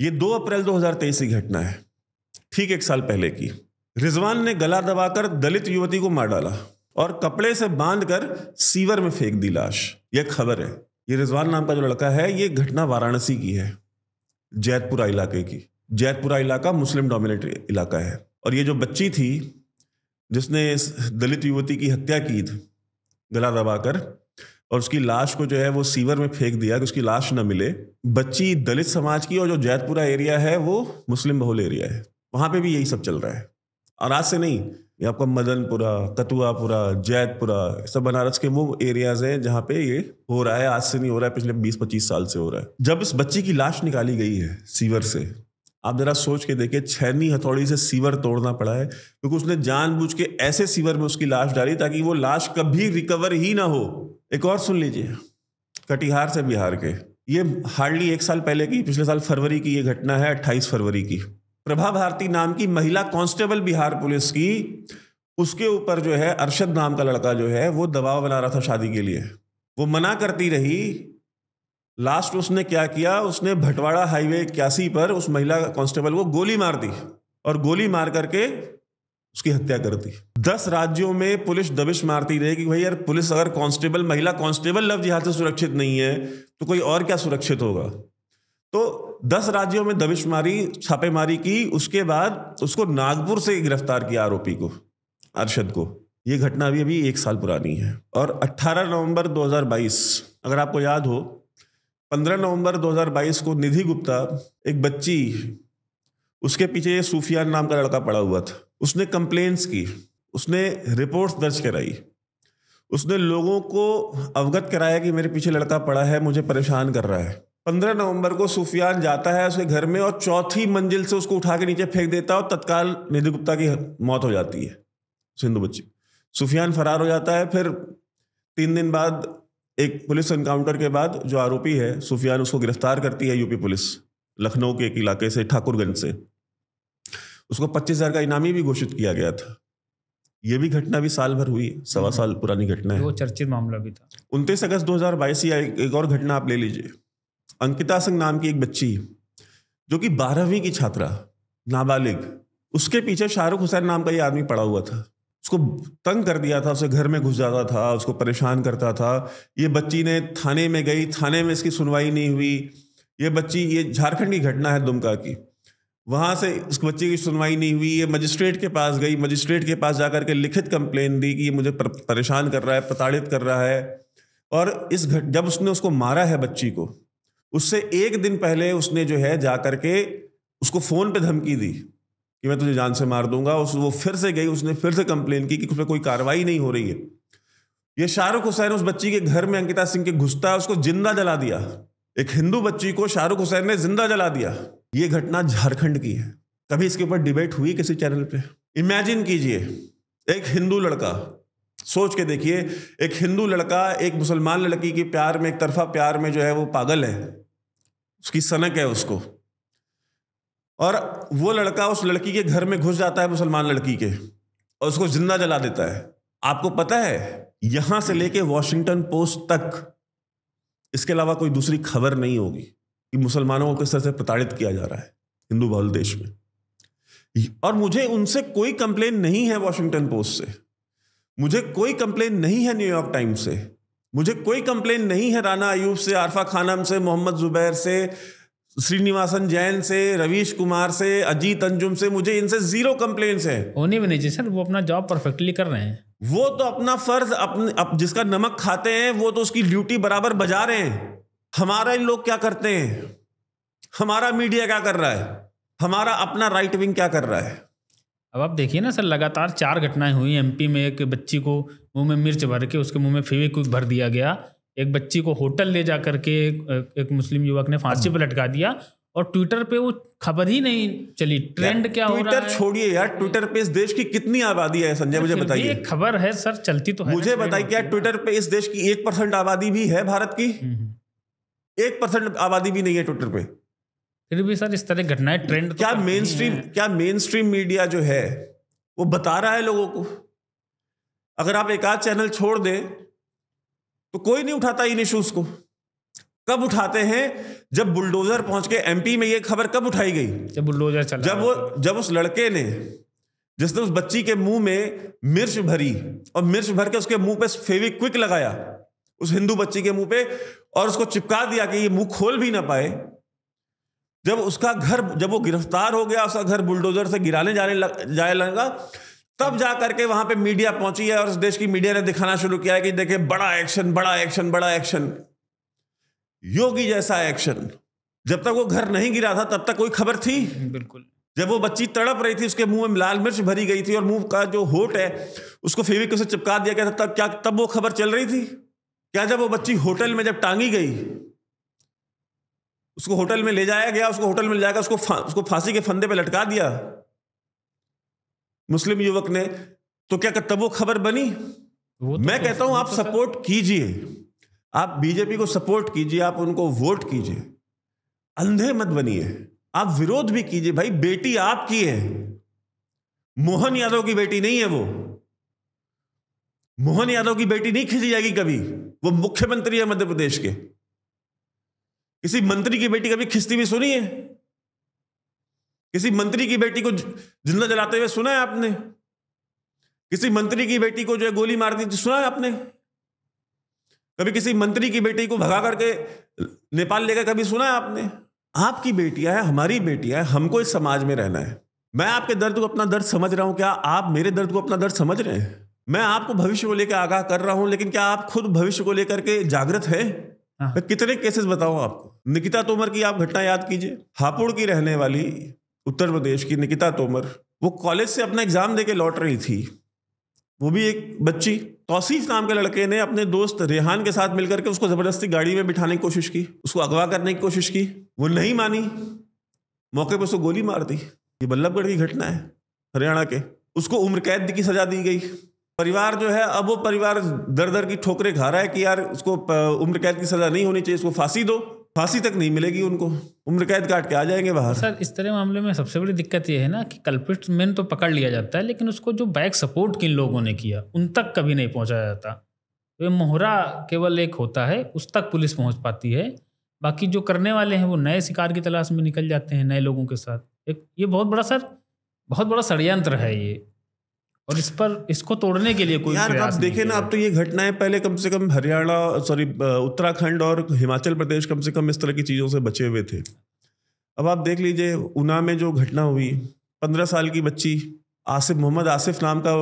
ये दो अप्रैल 2023 की घटना है ठीक एक साल पहले की रिजवान ने गला दबाकर दलित युवती को मार डाला और कपड़े से बांध कर सीवर में फेंक दी लाश यह खबर है ये रिजवान नाम का जो लड़का है ये घटना वाराणसी की है जैतपुरा इलाके की जैतपुरा इलाका मुस्लिम डोमिनेट इलाका है और ये जो बच्ची थी जिसने इस दलित युवती की हत्या की थी गला दबाकर और उसकी लाश को जो है वो सीवर में फेंक दिया कि उसकी लाश ना मिले बच्ची दलित समाज की और जो जैतपुरा एरिया है वो मुस्लिम बहुल एरिया है वहां पे भी यही सब चल रहा है और आज से नहीं ये आपका मदनपुरा कतुआपुरा जैतपुरा सब बनारस के वो एरियाज हैं जहाँ पे ये हो रहा है आज से नहीं हो रहा है पिछले 20-25 साल से हो रहा है जब इस बच्ची की लाश निकाली गई है सीवर से आप जरा सोच के देखिए छैनी हथौड़ी से सीवर तोड़ना पड़ा है क्योंकि उसने जानबूझ के ऐसे सीवर में उसकी लाश डाली ताकि वो लाश कभी रिकवर ही ना हो एक और सुन लीजिए कटिहार से बिहार के ये हार्डली एक साल पहले की पिछले साल फरवरी की ये घटना है अट्ठाईस फरवरी की प्रभा भारती नाम की महिला कांस्टेबल बिहार पुलिस की उसके ऊपर जो है अरशद नाम का लड़का जो है वो दबाव बना रहा था शादी के लिए वो मना करती रही लास्ट उसने क्या किया उसने भटवाड़ा हाईवे इक्यासी पर उस महिला कांस्टेबल को गोली मार दी और गोली मार करके उसकी हत्या कर दी दस राज्यों में पुलिस दबिश मारती रही कि भाई यार पुलिस अगर कांस्टेबल महिला कांस्टेबल लव जिहाद से सुरक्षित नहीं है तो कोई और क्या सुरक्षित होगा तो दस राज्यों में दबिश मारी छापेमारी की उसके बाद उसको नागपुर से गिरफ्तार किया आरोपी को अरशद को ये घटना अभी अभी एक साल पुरानी है और 18 नवंबर 2022 अगर आपको याद हो 15 नवंबर 2022 को निधि गुप्ता एक बच्ची उसके पीछे ये सूफियान नाम का लड़का पड़ा हुआ था उसने कंप्लेंट्स की उसने रिपोर्ट्स दर्ज कराई उसने लोगों को अवगत कराया कि मेरे पीछे लड़का पड़ा है मुझे परेशान कर रहा है पंद्रह नवंबर को सुफियान जाता है उसके घर में और चौथी मंजिल से उसको उठा के नीचे फेंक देता है और तत्काल निधि गुप्ता की मौत हो जाती है सिंधु बच्ची सुफियान फरार हो जाता है फिर तीन दिन बाद एक पुलिस एनकाउंटर के बाद जो आरोपी है सुफियान उसको गिरफ्तार करती है यूपी पुलिस लखनऊ के एक इलाके से ठाकुरगंज से उसको पच्चीस हजार का इनामी भी घोषित किया गया था यह भी घटना भी साल भर हुई सवा हम्म। साल पुरानी घटना है वो चर्चित मामला भी था उनतीस अगस्त दो हजार या एक और घटना आप ले लीजिए अंकिता सिंह नाम की एक बच्ची जो कि बारहवीं की छात्रा नाबालिग उसके पीछे शाहरुख हुसैन नाम का ये आदमी पड़ा हुआ था उसको तंग कर दिया था उसे घर में घुस जाता था उसको परेशान करता था ये बच्ची ने थाने में गई थाने में इसकी सुनवाई नहीं हुई ये बच्ची ये झारखंड की घटना है दुमका की वहाँ से इस बच्चे की सुनवाई नहीं हुई ये मजिस्ट्रेट के पास गई मजिस्ट्रेट के पास जाकर के लिखित कंप्लेन दी कि ये मुझे पर, परेशान कर रहा है प्रताड़ित कर रहा है और इस घट जब उसने उसको मारा है बच्ची को उससे एक दिन पहले उसने जो है जा करके उसको फ़ोन पे धमकी दी कि मैं तुझे जान से मार दूंगा उस वो फिर से गई उसने फिर से कंप्लेन की कि उस पर कोई कार्रवाई नहीं हो रही है ये शाहरुख हुसैन उस बच्ची के घर में अंकिता सिंह के घुसता उसको जिंदा जला दिया एक हिंदू बच्ची को शाहरुख हुसैन ने जिंदा जला दिया ये घटना झारखंड की है कभी इसके ऊपर डिबेट हुई किसी चैनल पे इमेजिन कीजिए एक हिंदू लड़का सोच के देखिए एक हिंदू लड़का एक मुसलमान लड़की के प्यार में एक तरफा प्यार में जो है वो पागल है उसकी सनक है उसको और वो लड़का उस लड़की के घर में घुस जाता है मुसलमान लड़की के और उसको जिंदा जला देता है आपको पता है यहां से लेके वॉशिंगटन पोस्ट तक इसके अलावा कोई दूसरी खबर नहीं होगी कि मुसलमानों को किस तरह से प्रताड़ित किया जा रहा है हिंदू बहुल देश में और मुझे उनसे कोई कंप्लेन नहीं है वॉशिंगटन पोस्ट से मुझे कोई कंप्लेन नहीं है न्यूयॉर्क टाइम्स से मुझे कोई कंप्लेन नहीं है राना अयूब से आरफा खानम से मोहम्मद जुबैर से श्रीनिवासन जैन से रवीश कुमार से अजीत अंजुम से मुझे इनसे जीरो कंप्लेन है ओनी मैनेजर सर वो अपना जॉब परफेक्टली कर रहे हैं वो तो अपना फर्ज अपने अप, जिसका नमक खाते हैं वो तो उसकी ड्यूटी बराबर बजा रहे हैं हमारा इन लोग क्या करते हैं हमारा मीडिया क्या कर रहा है हमारा अपना राइट विंग क्या कर रहा है अब आप देखिए ना सर लगातार चार घटनाएं हुई एमपी में एक बच्ची को मुंह में मिर्च भर के उसके मुंह में फेविक्विक भर दिया गया एक बच्ची को होटल ले जा करके एक, एक मुस्लिम युवक ने फांसी हाँ। पर लटका दिया और ट्विटर पे वो खबर ही नहीं चली ट्रेंड क्या हो रहा है ट्विटर छोड़िए यार ट्विटर पे इस देश की कितनी आबादी है संजय मुझे बताइए खबर है सर चलती तो है मुझे बताइए क्या ट्विटर पे इस देश की एक परसेंट आबादी भी है भारत की हम्म, हम्म। एक परसेंट आबादी भी नहीं है ट्विटर पे फिर भी सर इस तरह घटनाएं ट्रेंड तो क्या मेन स्ट्रीम क्या मेन स्ट्रीम मीडिया जो है वो बता रहा है लोगों को अगर आप एक आध चैनल छोड़ दें तो कोई नहीं उठाता इन इशूज को कब उठाते हैं जब बुलडोजर पहुंच के एमपी में ये खबर कब उठाई गई जब बुलडोजर चला जब वो जब उस लड़के ने जिसने उस बच्ची के मुंह में मिर्च भरी और मिर्च भर के उसके मुंह पे फेविक क्विक लगाया उस हिंदू बच्ची के मुंह पे और उसको चिपका दिया कि ये मुंह खोल भी ना पाए जब उसका घर जब वो गिरफ्तार हो गया उसका घर बुलडोजर से गिराने जाने लग जाए लगा तब जा करके वहां पे मीडिया पहुंची है और उस देश की मीडिया ने दिखाना शुरू किया है कि देखे बड़ा एक्शन बड़ा एक्शन बड़ा एक्शन योगी जैसा एक्शन जब तक वो घर नहीं गिरा था तब तक कोई खबर थी बिल्कुल जब वो बच्ची तड़प रही थी उसके मुंह में लाल मिर्च भरी गई थी और मुंह का जो होट है उसको फेविक से चिपका दिया गया था तब क्या तब वो खबर चल रही थी क्या जब वो बच्ची होटल में जब टांगी गई उसको होटल में ले जाया गया उसको होटल में ले जाकर उसको फा, उसको फांसी के फंदे पर लटका दिया मुस्लिम युवक ने तो क्या तब वो खबर बनी वो तो मैं तो कहता हूं आप तो सपोर्ट कीजिए आप बीजेपी को सपोर्ट कीजिए आप उनको वोट कीजिए अंधे मत बनिए आप विरोध भी कीजिए भाई बेटी आपकी है मोहन यादव की बेटी नहीं है वो मोहन यादव की बेटी नहीं खींची जाएगी कभी वो मुख्यमंत्री है मध्य प्रदेश के किसी मंत्री की बेटी कभी खिस्ती भी सुनी है किसी मंत्री की बेटी को जिंदा जलाते हुए सुना है आपने किसी मंत्री की बेटी को जो है गोली मार दी सुना है आपने कभी किसी मंत्री की बेटी को भगा करके नेपाल लेकर कभी सुना है आपने आपकी बेटियां है हमारी बेटियां हैं हमको इस समाज में रहना है मैं आपके दर्द को अपना दर्द समझ रहा हूं क्या आप मेरे दर्द को अपना दर्द समझ रहे हैं मैं आपको भविष्य को लेकर आगाह कर रहा हूं लेकिन क्या आप खुद भविष्य को लेकर के जागृत हैं हाँ। मैं कितने केसेस बताऊं आपको निकिता तोमर की आप घटना याद कीजिए हापुड़ की रहने वाली उत्तर प्रदेश की निकिता तोमर वो कॉलेज से अपना एग्जाम देके लौट रही थी वो भी एक बच्ची तौसीफ नाम के लड़के ने अपने दोस्त रेहान के साथ मिलकर के उसको ज़बरदस्ती गाड़ी में बिठाने की कोशिश की उसको अगवा करने की कोशिश की वो नहीं मानी मौके पर उसको गोली मार दी ये बल्लभगढ़ की घटना है हरियाणा के उसको उम्र कैद की सजा दी गई परिवार जो है अब वो परिवार दर दर की ठोकरें खा रहा है कि यार उसको उम्र कैद की सजा नहीं होनी चाहिए उसको फांसी दो फांसी तक नहीं मिलेगी उनको उम्र कैद काट के आ जाएंगे बाहर सर इस तरह मामले में सबसे बड़ी दिक्कत ये है ना कि कल्पिट मैन तो पकड़ लिया जाता है लेकिन उसको जो बैक सपोर्ट किन लोगों ने किया उन तक कभी नहीं पहुंचाया जाता तो ये मोहरा केवल एक होता है उस तक पुलिस पहुंच पाती है बाकी जो करने वाले हैं वो नए शिकार की तलाश में निकल जाते हैं नए लोगों के साथ एक ये बहुत बड़ा सर बहुत बड़ा षडयंत्र है ये और इस पर इसको तोड़ने के लिए कोई यार आप देखे ना अब तो ये घटनाएं पहले कम से कम हरियाणा सॉरी उत्तराखंड और हिमाचल प्रदेश कम से कम इस तरह की चीज़ों से बचे हुए थे अब आप देख लीजिए ऊना में जो घटना हुई पंद्रह साल की बच्ची आसिफ मोहम्मद आसिफ नाम का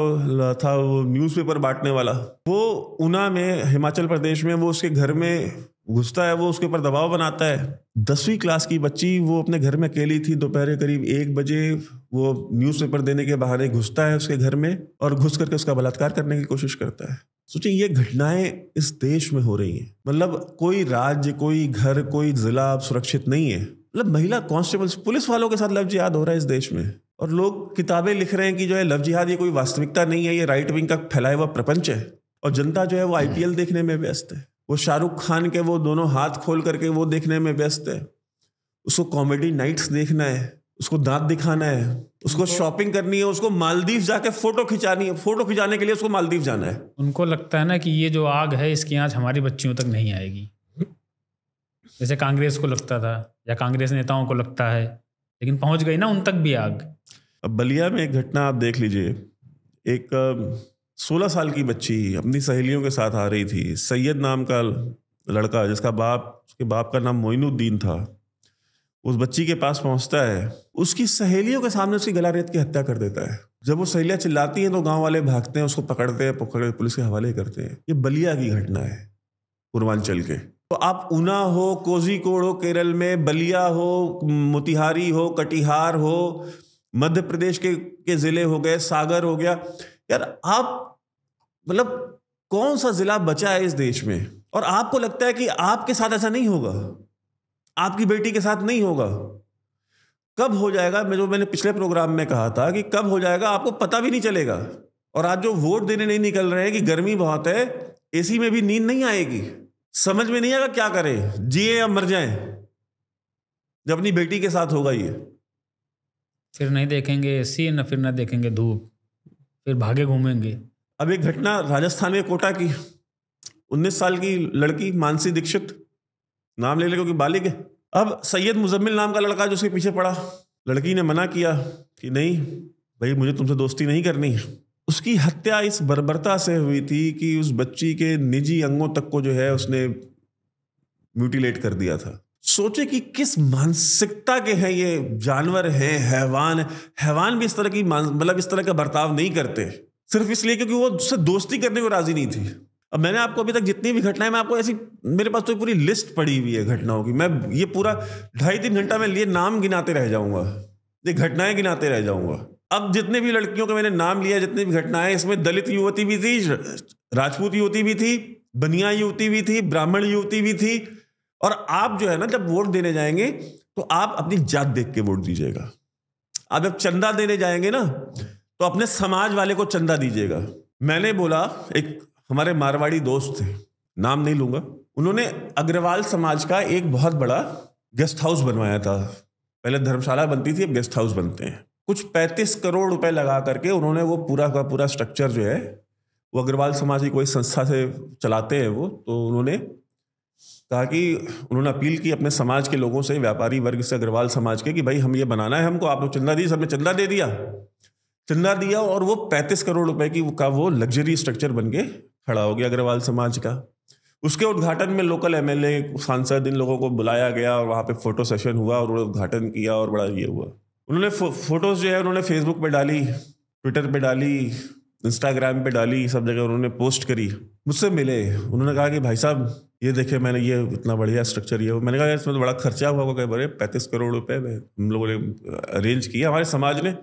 था वो न्यूज़पेपर बांटने वाला वो ऊना में हिमाचल प्रदेश में वो उसके घर में घुसता है वो उसके ऊपर दबाव बनाता है दसवीं क्लास की बच्ची वो अपने घर में अकेली थी दोपहर करीब एक बजे वो न्यूज़पेपर देने के बहाने घुसता है उसके घर में और घुस करके उसका बलात्कार करने की कोशिश करता है सोचिए ये घटनाएं इस देश में हो रही हैं मतलब कोई राज्य कोई घर कोई ज़िला अब सुरक्षित नहीं है मतलब महिला कांस्टेबल्स पुलिस वालों के साथ लफ्ज याद हो रहा है इस देश में और लोग किताबें लिख रहे हैं कि जो है लव जिहाद ये कोई वास्तविकता नहीं है ये राइट विंग का फैलाया हुआ प्रपंच है और जनता जो है वो आईपीएल देखने में व्यस्त है वो शाहरुख खान के वो दोनों हाथ खोल करके वो देखने में व्यस्त है उसको कॉमेडी नाइट्स देखना है उसको दांत दिखाना है उसको शॉपिंग करनी है उसको मालदीव जाके फोटो खिंचानी है फोटो खिंचाने के लिए उसको मालदीव जाना है उनको लगता है ना कि ये जो आग है इसकी आँच हमारी बच्चियों तक नहीं आएगी जैसे कांग्रेस को लगता था या कांग्रेस नेताओं को लगता है लेकिन पहुंच गई ना उन तक भी आग अब बलिया में एक घटना आप देख लीजिए एक सोलह साल की बच्ची अपनी सहेलियों के साथ आ रही थी सैयद नाम का लड़का जिसका बाप उसके बाप का नाम मोइनुद्दीन था उस बच्ची के पास पहुंचता है उसकी सहेलियों के सामने उसकी गला रेत की हत्या कर देता है जब वो सहेलियाँ चिल्लाती हैं तो गांव वाले भागते हैं उसको पकड़ते हैं पकड़ पुलिस के हवाले करते हैं ये बलिया की घटना है पूर्वांचल के तो आप ऊना हो कोजीकोड हो केरल में बलिया हो मोतिहारी हो कटिहार हो मध्य प्रदेश के के ज़िले हो गए सागर हो गया यार आप मतलब कौन सा जिला बचा है इस देश में और आपको लगता है कि आपके साथ ऐसा नहीं होगा आपकी बेटी के साथ नहीं होगा कब हो जाएगा मैं जो मैंने पिछले प्रोग्राम में कहा था कि कब हो जाएगा आपको पता भी नहीं चलेगा और आज जो वोट देने नहीं निकल रहे हैं कि गर्मी बहुत है एसी में भी नींद नहीं आएगी समझ में नहीं आएगा क्या करें जिए या मर जाए जब अपनी बेटी के साथ होगा ये फिर नहीं देखेंगे एसी ना फिर ना देखेंगे धूप फिर भागे घूमेंगे अब एक घटना राजस्थान के कोटा की उन्नीस साल की लड़की मानसी दीक्षित नाम ले ले क्योंकि है अब सैयद मुजम्मिल नाम का लड़का जो उसके पीछे पड़ा लड़की ने मना किया कि नहीं भाई मुझे तुमसे दोस्ती नहीं करनी है उसकी हत्या इस बर्बरता से हुई थी कि उस बच्ची के निजी अंगों तक को जो है उसने म्यूटिलेट कर दिया था सोचे कि किस मानसिकता के हैं ये जानवर हैं हैवान हैवान भी इस तरह की मतलब इस तरह का बर्ताव नहीं करते सिर्फ इसलिए क्योंकि वो उससे दोस्ती करने को राजी नहीं थी अब मैंने आपको अभी तक जितनी भी घटनाएं मैं आपको ऐसी मेरे पास तो पूरी लिस्ट पड़ी हुई है घटनाओं की मैं ये पूरा ढाई तीन घंटा में लिए नाम गिनाते रह जाऊंगा ये घटनाएं गिनाते रह जाऊंगा अब जितने भी लड़कियों का मैंने नाम लिया जितनी भी घटनाएं इसमें दलित युवती भी थी राजपूत युवती भी थी बनिया युवती भी थी ब्राह्मण युवती भी थी और आप जो है ना जब वोट देने जाएंगे तो आप अपनी जात देख के वोट दीजिएगा आप जब चंदा देने जाएंगे ना तो अपने समाज वाले को चंदा दीजिएगा मैंने बोला एक हमारे मारवाड़ी दोस्त थे नाम नहीं लूंगा उन्होंने अग्रवाल समाज का एक बहुत बड़ा गेस्ट हाउस बनवाया था पहले धर्मशाला बनती थी अब गेस्ट हाउस बनते हैं कुछ पैंतीस करोड़ रुपए लगा करके उन्होंने वो पूरा का पूरा स्ट्रक्चर जो है वो अग्रवाल समाज की कोई संस्था से चलाते हैं वो तो उन्होंने कहा कि उन्होंने अपील की अपने समाज के लोगों से व्यापारी वर्ग से अग्रवाल समाज के कि भाई हम ये बनाना है हमको आप लोग चंदा दी हमने चंदा दे दिया चंदा दिया और वो पैंतीस करोड़ रुपए की का वो लग्जरी स्ट्रक्चर बन के खड़ा हो गया अग्रवाल समाज का उसके उद्घाटन में लोकल एम एल सांसद इन लोगों को बुलाया गया और वहाँ पे फोटो सेशन हुआ और उन्होंने उद्घाटन किया और बड़ा ये हुआ उन्होंने फो, फोटोज जो है उन्होंने फेसबुक पे डाली ट्विटर पे डाली इंस्टाग्राम पे डाली सब जगह उन्होंने पोस्ट करी मुझसे मिले उन्होंने कहा कि भाई साहब ये देखे मैंने ये इतना बढ़िया स्ट्रक्चर ये मैंने कहा इसमें तो बड़ा खर्चा हुआ होगा बड़े पैंतीस करोड़ रुपए में हम लोगों ने अरेंज किया हमारे समाज ने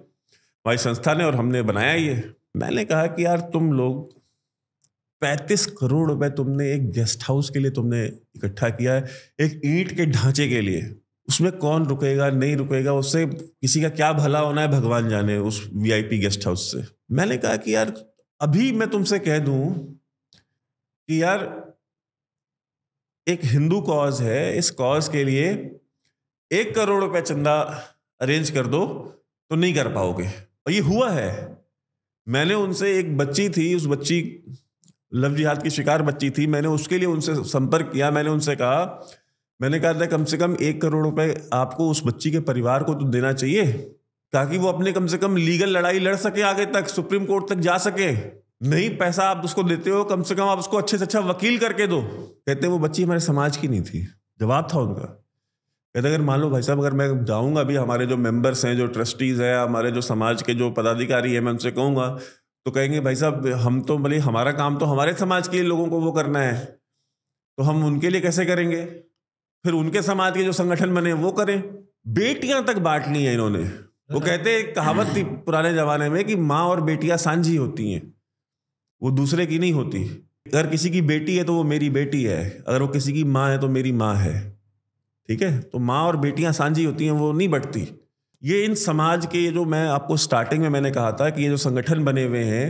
हमारी संस्था ने और हमने बनाया ये मैंने कहा कि यार तुम लोग पैंतीस करोड़ रुपए तुमने एक गेस्ट हाउस के लिए तुमने इकट्ठा किया है एक ईंट के ढांचे के लिए उसमें कौन रुकेगा नहीं रुकेगा उससे किसी का क्या भला होना है भगवान जाने उस वीआईपी गेस्ट हाउस से मैंने कहा कि यार अभी मैं तुमसे कह दूं कि यार एक हिंदू कॉज है इस कॉज के लिए एक करोड़ रुपए चंदा अरेंज कर दो तो नहीं कर पाओगे और ये हुआ है मैंने उनसे एक बच्ची थी उस बच्ची लव जिहाद की शिकार बच्ची थी मैंने उसके लिए उनसे संपर्क किया मैंने उनसे कहा मैंने कहा था कम से कम एक करोड़ रुपए आपको उस बच्ची के परिवार को तो देना चाहिए ताकि वो अपने कम से कम लीगल लड़ाई लड़ सके आगे तक सुप्रीम कोर्ट तक जा सके नहीं पैसा आप उसको देते हो कम से कम आप उसको अच्छे से अच्छा वकील करके दो कहते वो बच्ची हमारे समाज की नहीं थी जवाब था उनका कहते अगर मान लो भाई साहब अगर मैं जाऊँगा भी हमारे जो मेंबर्स हैं जो ट्रस्टीज़ हैं हमारे जो समाज के जो पदाधिकारी हैं मैं उनसे कहूँगा तो कहेंगे भाई साहब हम तो भले मतलब हमारा काम तो हमारे समाज के लोगों को वो करना है तो हम उनके लिए कैसे करेंगे फिर उनके समाज के जो संगठन बने वो करें बेटियां तक बांट ली है इन्होंने वो कहते कहावत थी पुराने जमाने में कि माँ और बेटियां सांझी होती हैं वो दूसरे की नहीं होती अगर किसी की बेटी है तो वो मेरी बेटी है अगर वो किसी की माँ है तो मेरी माँ है ठीक है तो माँ और बेटियाँ साझी होती हैं वो नहीं बटती ये इन समाज के जो मैं आपको स्टार्टिंग में मैंने कहा था कि ये जो संगठन बने हुए हैं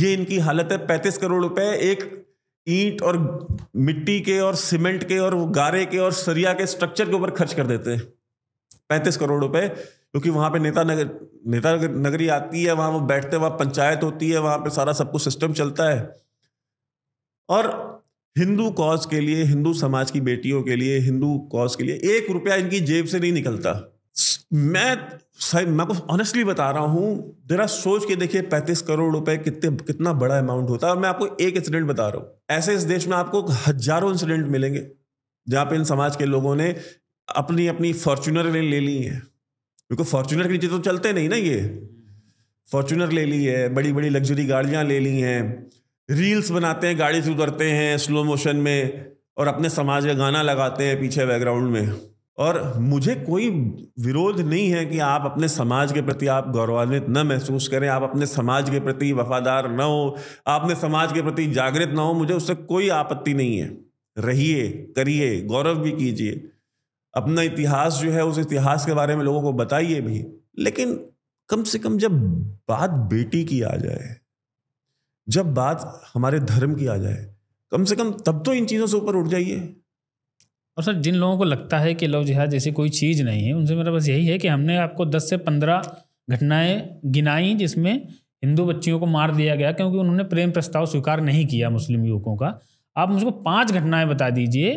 ये इनकी हालत है पैंतीस करोड़ रुपए एक ईंट और मिट्टी के और सीमेंट के और गारे के और सरिया के स्ट्रक्चर के ऊपर खर्च कर देते हैं पैंतीस करोड़ रुपए क्योंकि वहां पे नेता नगर नेता नगरी आती है वहां वो बैठते हैं पंचायत होती है वहां पे सारा सब कुछ सिस्टम चलता है और हिंदू कॉज के लिए हिंदू समाज की बेटियों के लिए हिंदू कॉज के लिए एक रुपया इनकी जेब से नहीं निकलता मैं सही मैं कुछ ऑनेस्टली बता रहा हूँ जरा सोच के देखिए पैंतीस करोड़ रुपए कितने कितना बड़ा अमाउंट होता है और मैं आपको एक इंसिडेंट बता रहा हूँ ऐसे इस देश में आपको हजारों इंसिडेंट मिलेंगे जहाँ पे इन समाज के लोगों ने अपनी अपनी फॉर्चुनर ले ली है क्योंकि फॉर्चुनर के नीचे तो चलते नहीं ना ये फॉर्चुनर ले ली है बड़ी बड़ी लग्जरी गाड़ियाँ ले ली हैं रील्स बनाते हैं गाड़ी से उतरते हैं स्लो मोशन में और अपने समाज का गाना लगाते हैं पीछे बैकग्राउंड में और मुझे कोई विरोध नहीं है कि आप अपने समाज के प्रति आप गौरवान्वित न महसूस करें आप अपने समाज के प्रति वफादार न हो आपने समाज के प्रति जागृत ना हो मुझे उससे कोई आपत्ति नहीं है रहिए करिए गौरव भी कीजिए अपना इतिहास जो है उस इतिहास के बारे में लोगों को बताइए भी लेकिन कम से कम जब बात बेटी की आ जाए जब बात हमारे धर्म की आ जाए कम से कम तब तो इन चीज़ों से ऊपर उठ जाइए और सर जिन लोगों को लगता है कि लव जिहाद जैसी कोई चीज़ नहीं है उनसे मेरा बस यही है कि हमने आपको 10 से 15 घटनाएं गिनाई जिसमें हिंदू बच्चियों को मार दिया गया क्योंकि उन्होंने प्रेम प्रस्ताव स्वीकार नहीं किया मुस्लिम युवकों का आप मुझको पाँच घटनाएँ बता दीजिए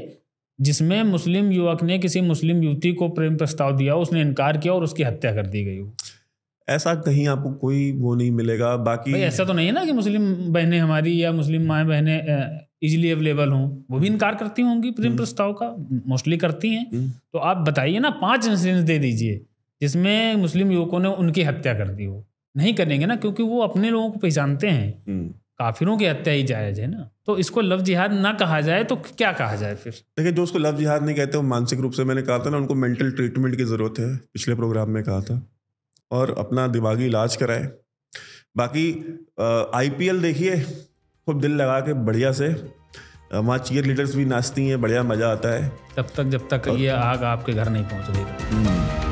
जिसमें मुस्लिम युवक ने किसी मुस्लिम युवती को प्रेम प्रस्ताव दिया उसने इनकार किया और उसकी हत्या कर दी गई ऐसा कहीं आपको कोई वो नहीं मिलेगा बाकी भाई ऐसा तो नहीं है ना कि मुस्लिम बहनें हमारी या मुस्लिम माएँ बहनें इजीली अवेलेबल हों वो भी इनकार करती होंगी प्रेम हम्म। प्रस्ताव का मोस्टली करती हैं हम्म। तो आप बताइए ना पांच इंसिडेंस दे दीजिए जिसमें मुस्लिम युवकों ने उनकी हत्या कर दी हो नहीं करेंगे ना क्योंकि वो अपने लोगों को पहचानते हैं हम्म। काफिरों की हत्या ही जायज है ना तो इसको लव जिहाद ना कहा जाए तो क्या कहा जाए फिर देखिए जो उसको लव जिहाद नहीं कहते वो मानसिक रूप से मैंने कहा था ना उनको मेंटल ट्रीटमेंट की जरूरत है पिछले प्रोग्राम में कहा था और अपना दिमागी इलाज कराएं बाकी आईपीएल देखिए खूब दिल लगा के बढ़िया से वहाँ चीयर लीडर्स भी नाचती हैं बढ़िया मज़ा आता है तब तक जब तक ये आग आपके घर नहीं पहुँच रही हम्म।